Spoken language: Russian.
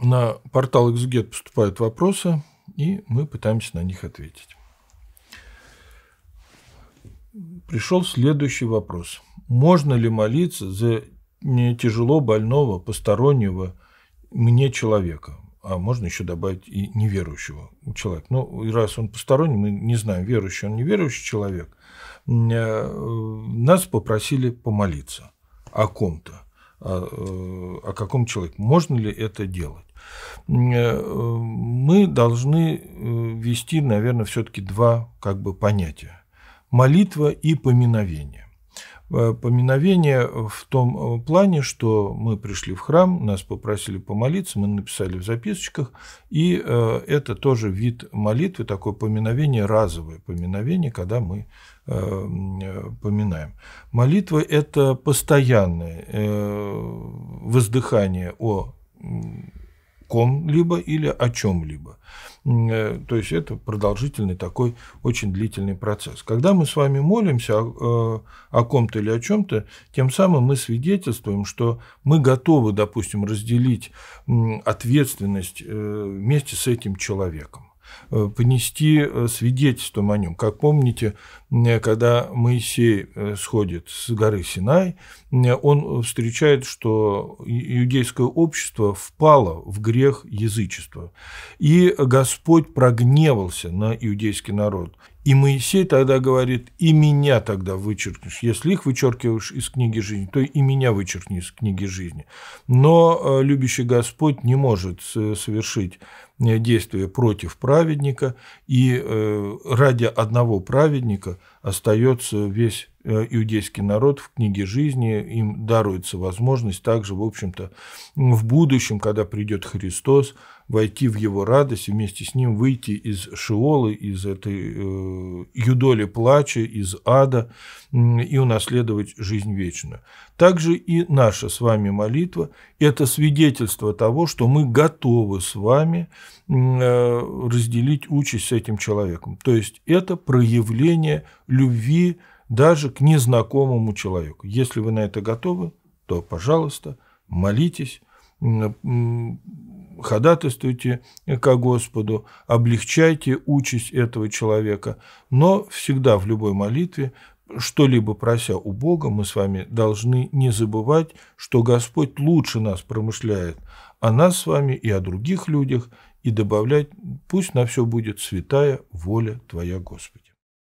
На портал Exget поступают вопросы, и мы пытаемся на них ответить. Пришел следующий вопрос. Можно ли молиться за не тяжело больного, постороннего мне человека? А можно еще добавить и неверующего человека. Ну, раз он посторонний, мы не знаем, верующий он, неверующий человек. Э, нас попросили помолиться о ком-то. А, э, о каком человеке. Можно ли это делать? Э, мы должны э, вести, наверное, все-таки два как бы понятия. Молитва и поминовение. Э, поминовение в том э, плане, что мы пришли в храм, нас попросили помолиться, мы написали в записочках, и э, это тоже вид молитвы, такое поминовение, разовое поминовение, когда мы поминаем. Молитва – это постоянное воздыхание о ком-либо или о чем-либо. Э, то есть это продолжительный такой очень длительный процесс. Когда мы с вами молимся о, э, о ком-то или о чем-то, тем самым мы свидетельствуем, что мы готовы, допустим, разделить ответственность э, вместе с этим человеком понести свидетельством о нем. Как помните, Э, когда Моисей э, сходит с горы Синай, э, он встречает, что иудейское общество впало в грех язычества. И Господь прогневался на иудейский народ. И Моисей тогда говорит, и меня тогда вычеркнешь. Если их вычеркиваешь из книги жизни, то и меня вычеркни из книги жизни. Но любящий Господь не может совершить действие против праведника, и ради одного праведника остается весь Э, иудейский народ в книге жизни, им даруется возможность также, в общем-то, в будущем, когда придет Христос, войти в его радость и вместе с ним выйти из Шиолы, из этой э, юдоли плача, из ада и унаследовать жизнь вечную. Также и наша с вами молитва – это свидетельство того, что мы готовы с вами э, разделить участь с этим человеком. То есть это проявление любви, даже к незнакомому человеку. Если вы на это готовы, то, пожалуйста, молитесь, ходатайствуйте к Господу, облегчайте участь этого человека. Но всегда в любой молитве, что-либо прося у Бога, мы с вами должны не забывать, что Господь лучше нас промышляет о нас с вами и о других людях, и добавлять «пусть на все будет святая воля Твоя, Господи».